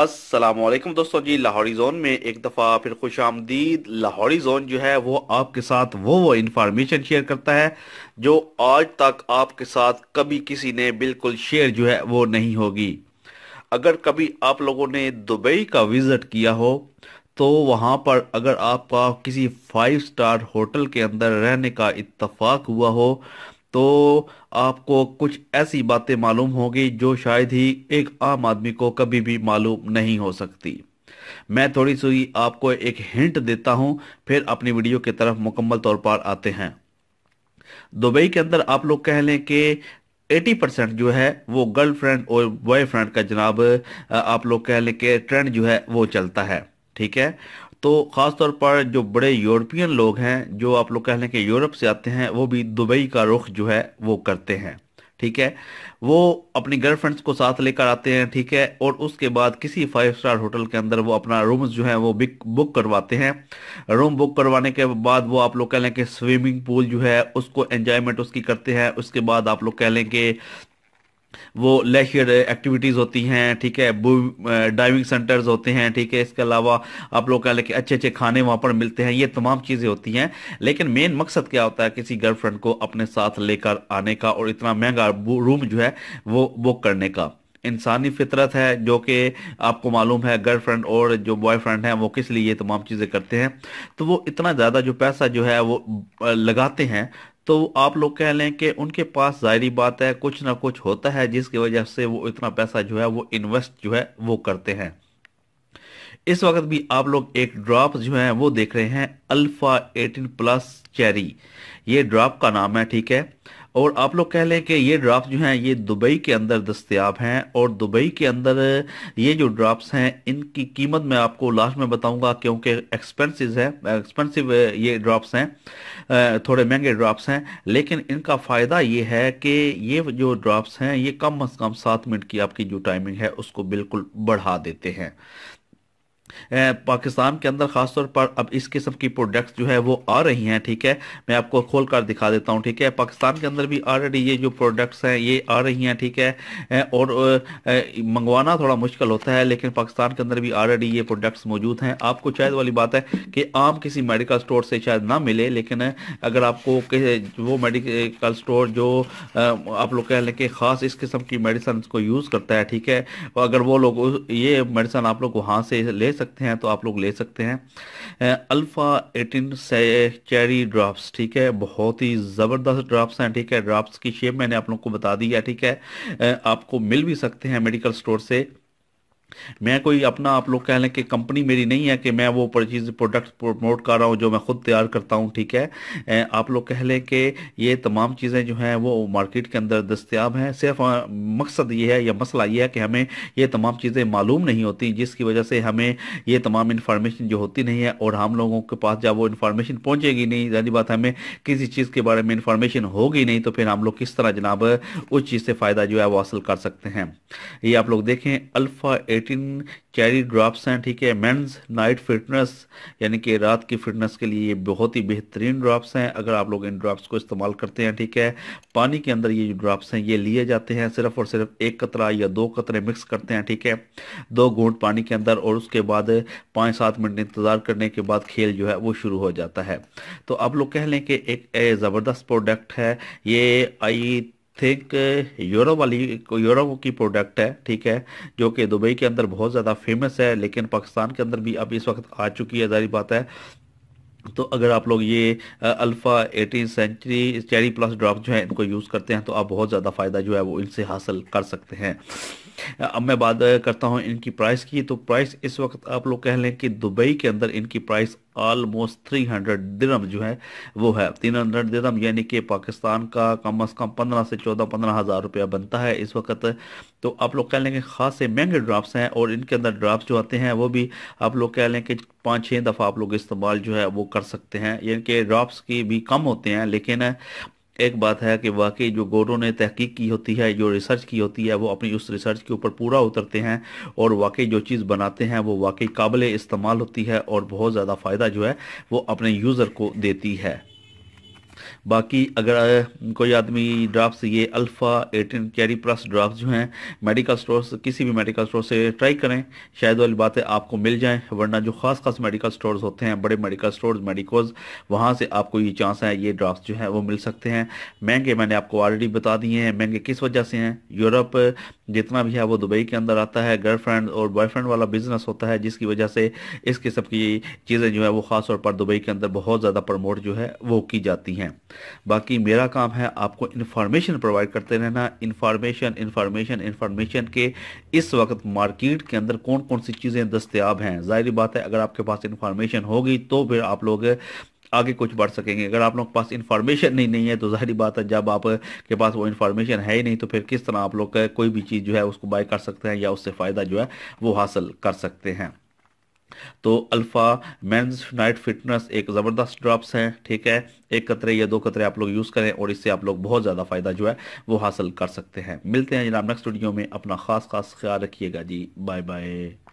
असलम दोस्तों जी लाहौरी जोन में एक दफ़ा फिर खुश आमदीद लाहौरी जोन जो है वो आपके साथ वो वो इन्फॉर्मेशन शेयर करता है जो आज तक आपके साथ कभी किसी ने बिल्कुल शेयर जो है वो नहीं होगी अगर कभी आप लोगों ने दुबई का विज़िट किया हो तो वहाँ पर अगर आपका किसी फाइव स्टार होटल के अंदर रहने का इत्तफाक हुआ हो तो आपको कुछ ऐसी बातें मालूम होगी जो शायद ही एक आम आदमी को कभी भी मालूम नहीं हो सकती मैं थोड़ी सी आपको एक हिंट देता हूं फिर अपनी वीडियो की तरफ मुकम्मल तौर पर आते हैं दुबई के अंदर आप लोग कह लें कि 80 परसेंट जो है वो गर्लफ्रेंड और बॉयफ्रेंड का जनाब आप लोग कह लें कि ट्रेंड जो है वो चलता है ठीक है तो ख़ासतौर पर जो बड़े यूरोपियन लोग हैं जो आप लोग कह लें कि यूरोप से आते हैं वो भी दुबई का रुख जो है वो करते हैं ठीक है वो अपनी गर्लफ्रेंड्स को साथ लेकर आते हैं ठीक है और उसके बाद किसी फाइव स्टार होटल के अंदर वो अपना रूम्स जो है वो बुक करवाते हैं रूम बुक करवाने के बाद वो आप लोग कह लें कि स्विमिंग पूल जो है उसको एन्जॉयमेंट उसकी करते हैं उसके बाद आप लोग कह लें कि वो लेशियर एक्टिविटीज़ होती हैं ठीक है डाइविंग सेंटर्स होते हैं ठीक है इसके अलावा आप लोग कह लेके अच्छे अच्छे खाने वहां पर मिलते हैं ये तमाम चीज़ें होती हैं लेकिन मेन मकसद क्या होता है किसी गर्लफ्रेंड को अपने साथ लेकर आने का और इतना महंगा रूम जो है वो बुक करने का इंसानी फितरत है जो कि आपको मालूम है गर्लफ्रेंड और जो बॉयफ्रेंड है वो किस लिए ये तमाम चीज़ें करते हैं तो वो इतना ज़्यादा जो पैसा जो है वो लगाते हैं तो आप लोग कह लें कि उनके पास जाहरी बात है कुछ ना कुछ होता है जिसकी वजह से वो इतना पैसा जो है वो इन्वेस्ट जो है वो करते हैं इस वक्त भी आप लोग एक ड्रॉप जो है वो देख रहे हैं अल्फा 18 प्लस चेरी ये ड्रॉप का नाम है ठीक है और आप लोग कह लें कि ये ड्राफ्ट जो हैं ये दुबई के अंदर दस्तियाब हैं और दुबई के अंदर ये जो ड्राफ्ट हैं इनकी कीमत मैं आपको लास्ट में बताऊंगा क्योंकि एक्सपेंसिव है एक्सपेंसिव ये ड्राफ्ट हैं थोड़े महंगे ड्राफ्ट हैं लेकिन इनका फ़ायदा ये है कि ये जो ड्राफ्ट हैं ये कम अज़ कम सात मिनट की आपकी जो टाइमिंग है उसको बिल्कुल बढ़ा देते हैं पाकिस्तान के अंदर खासतौर पर अब इस किस्म की प्रोडक्ट्स जो है वो आ रही हैं ठीक है मैं आपको खोल कर दिखा देता हूँ ठीक है पाकिस्तान के अंदर भी ऑलरेडी ये जो प्रोडक्ट्स हैं ये आ रही हैं ठीक है और मंगवाना थोड़ा मुश्किल होता है लेकिन पाकिस्तान के अंदर भी ऑलरेडी ये प्रोडक्ट्स मौजूद हैं आपको शायद वाली बात है कि आम किसी मेडिकल स्टोर से शायद ना मिले लेकिन अगर आपको वो मेडिकल स्टोर जो आप लोग कह लें कि ख़ास इस किस्म की मेडिसन को यूज़ करता है ठीक है अगर वो लोग ये मेडिसन आप लोग वहाँ से ले सकते हैं तो आप लोग ले सकते हैं अल्फ़ा एटीन चेरी ड्रॉप्स ठीक है बहुत ही ज़बरदस्त ड्रॉप्स हैं ठीक है ड्रॉप्स की शेप मैंने आप लोग को बता दी है ठीक है आपको मिल भी सकते हैं मेडिकल स्टोर से मैं कोई अपना आप लोग कह लें कि कंपनी मेरी नहीं है कि मैं वो चीज़ प्रोडक्ट प्रमोट कर रहा हूँ जो मैं खुद तैयार करता हूँ ठीक है आप लोग कह लें कि ये तमाम चीज़ें जो हैं वो मार्केट के अंदर दस्तियाब हैं सिर्फ मकसद ये है या मसला ये है कि हमें ये तमाम चीज़ें मालूम नहीं होती जिसकी वजह से हमें ये तमाम इन्फॉर्मेशन जो होती नहीं है और हम लोगों के पास जब वो इन्फॉर्मेशन पहुँचेगी नहीं जारी बात हमें किसी चीज़ के बारे में इन्फॉर्मेशन होगी नहीं तो फिर हम लोग किस तरह जनाब उस चीज़ से फ़ायदा जो है वो हासिल कर सकते हैं ये आप लोग देखें अल्फ़ा 18 कैरी ड्रॉप्स हैं ठीक है मेंस नाइट फिटनेस यानी कि रात की फिटनेस के लिए ये बहुत ही बेहतरीन ड्रॉप्स हैं अगर आप लोग इन ड्रॉप्स को इस्तेमाल करते हैं ठीक है पानी के अंदर ये जो ड्रॉप्स हैं ये लिए जाते हैं सिर्फ और सिर्फ एक कतरा या दो कतरे मिक्स करते हैं ठीक है दो घूट पानी के अंदर और उसके बाद पाँच सात मिनट इंतज़ार करने के बाद खेल जो है वो शुरू हो जाता है तो आप लोग कह लें कि एक ज़बरदस्त प्रोडक्ट है ये आई थिंक यूरो वाली यूरोप की प्रोडक्ट है ठीक है जो कि दुबई के अंदर बहुत ज़्यादा फेमस है लेकिन पाकिस्तान के अंदर भी अब इस वक्त आ चुकी है जारी बात है तो अगर आप लोग ये alpha eighteen century cherry plus drop जो है इनको यूज़ करते हैं तो आप बहुत ज़्यादा फ़ायदा जो है वो इनसे हासिल कर सकते हैं अब मैं बात करता हूँ इनकी प्राइस की तो प्राइस इस वक्त आप लोग कह लें कि दुबई के अंदर इनकी प्राइस ऑलमोस्ट थ्री हंड्रेड दिरम जो है वो है तीन हंड्रेड दिरम यानी कि पाकिस्तान का कम अज़ कम पंद्रह से चौदह पंद्रह हज़ार रुपया बनता है इस वक्त तो आप लोग कह लेंगे से महंगे ड्राफ्ट हैं और इनके अंदर ड्राफ्ट जो आते हैं वो भी आप लोग कह लें कि पाँच छः दफ़ा आप लोग इस्तेमाल जो है वो कर सकते हैं यानी कि ड्राफ्ट की भी कम होते हैं लेकिन एक बात है कि वाकई जो गोरों ने तहकीक की होती है जो रिसर्च की होती है वो अपनी उस रिसर्च के ऊपर पूरा उतरते हैं और वाकई जो चीज़ बनाते हैं वो वाकई काबिल इस्तेमाल होती है और बहुत ज़्यादा फ़ायदा जो है वो अपने यूज़र को देती है बाकी अगर कोई आदमी ड्राफ्ट ये alpha eighteen carry plus draft जो हैं मेडिकल स्टोर किसी भी मेडिकल स्टोर से ट्राई करें शायद वाली बातें आपको मिल जाएँ वरना जो ख़ास खास मेडिकल स्टोर्स होते हैं बड़े मेडिकल स्टोर्स मेडिकोज वहाँ से आपको ये चांस है ये ड्राफ्ट जो है वो मिल सकते हैं महंगे मैंने आपको ऑलरेडी बता दिए हैं महंगे किस वजह से हैं यूरोप जितना भी है वो दुबई के अंदर आता है गर्लफ्रेंड और बॉयफ्रेंड वाला बिजनेस होता है जिसकी वजह से इस किस्म की चीज़ें जो है वो ख़ास तौर पर दुबई के अंदर बहुत ज़्यादा प्रमोट जो है वो की जाती हैं बाकी मेरा काम है आपको इन्फॉर्मेशन प्रोवाइड करते रहना इन्फॉर्मेशन इन्फॉर्मेशन इन्फॉर्मेशन के इस वक्त मार्केट के अंदर कौन कौन सी चीज़ें दस्तियाब हैं ज़ाहिर बात है अगर आपके पास इन्फॉर्मेशन होगी तो फिर आप लोग आगे कुछ बढ़ सकेंगे अगर आप लोग के पास इन्फॉर्मेशन नहीं नहीं है तो जाहिर बात है जब आप के पास वो इन्फॉर्मेशन है ही नहीं तो फिर किस तरह आप लोग कोई भी चीज़ जो है उसको बाय कर सकते हैं या उससे फ़ायदा जो है वो हासिल कर सकते हैं तो अल्फ़ा मेंस नाइट फिटनेस एक ज़बरदस्त ड्रॉप्स हैं ठीक है एक कतरे या दो कतरे आप लोग यूज़ करें और इससे आप लोग बहुत ज़्यादा फ़ायदा जो है वो हासिल कर सकते हैं मिलते हैं जनाब नेक्स्ट वीडियो में अपना ख़ास ख़ास ख्याल रखिएगा जी बाय बाय